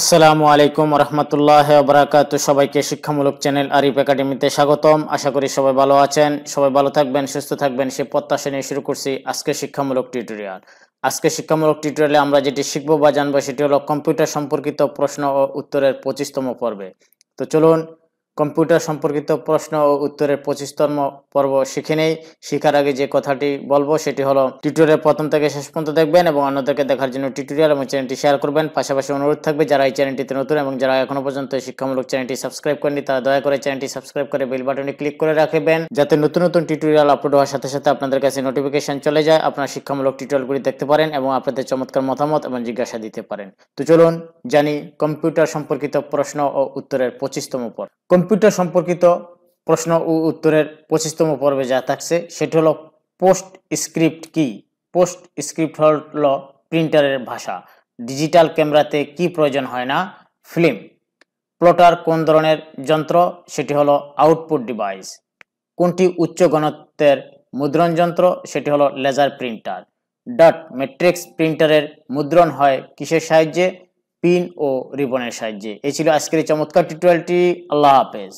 আসসালামু আলাইকুম রহমতুল্লাহ বরাকাত সবাইকে শিক্ষামূলক চ্যানেল আরিফ একাডেমিতে স্বাগতম আশা করি সবাই ভালো আছেন সবাই ভালো থাকবেন সুস্থ থাকবেন সে প্রত্যাশা নিয়ে শুরু করছি আজকে শিক্ষামূলক টিউটোরিয়াল আজকে শিক্ষামূলক টিউটোরিয়ালে আমরা যেটি শিখব বা জানবো সেটি হলো কম্পিউটার সম্পর্কিত প্রশ্ন ও উত্তরের পঁচিশতম পর্বে তো চলুন কম্পিউটার সম্পর্কিত প্রশ্ন ও উত্তরের পঁচিশতম পর্ব শিখে নেই শিখার আগে যে কথাটি বলবো সেটি হলো টিউটোরিয়াল প্রথম থেকে শেষ পর্যন্ত দেখবেন এবং অন্যদেরকে দেখার জন্য টিউটোরিয়াল এবং চ্যানেলটি শেয়ার করবেন পাশাপাশি অনুরোধ থাকবে যারা এই চ্যানেলটিতে নতুন এবং যারা এখনো পর্যন্ত শিক্ষামূলক চ্যানেলটি সাবস্ক্রাইব করেনি তারা দয়া করে চ্যানেলটি সাবস্ক্রাইব করে বেল বাটনে ক্লিক করে রাখবেন যাতে নতুন নতুন টিউটোরিয়াল আপলোড হওয়ার সাথে সাথে আপনাদের কাছে নোটিফিকেশন চলে যায় আপনার শিক্ষামূলক টিউটোরিয়ালগুলি দেখতে পারেন এবং আপনাদের চমৎকার মতামত এবং জিজ্ঞাসা দিতে পারেন তো চলুন জানি কম্পিউটার সম্পর্কিত প্রশ্ন ও উত্তরের পঁচিশতম পর কম্পিউটার সম্পর্কিত প্রশ্ন ও উত্তরের পঁচিশতম পর্বে যা থাকছে সেটি হলো পোস্ট স্ক্রিপ্ট কি পোস্ট স্ক্রিপ্ট হল প্রিন্টারের ভাষা ডিজিটাল ক্যামেরাতে কি প্রয়োজন হয় না ফিল্ম প্লটার কোন ধরনের যন্ত্র সেটি হলো আউটপুট ডিভাইস কোনটি উচ্চ ঘনত্বের মুদ্রণ যন্ত্র সেটি হলো লেজার প্রিন্টার ডট ম্যাট্রিক্স প্রিন্টারের মুদ্রণ হয় কিসের সাহায্যে পিন ও রিবনের সাহায্যে এ ছিল আজকের এই চমৎকার টিউটোরিয়ালটি আল্লাহ হাফেজ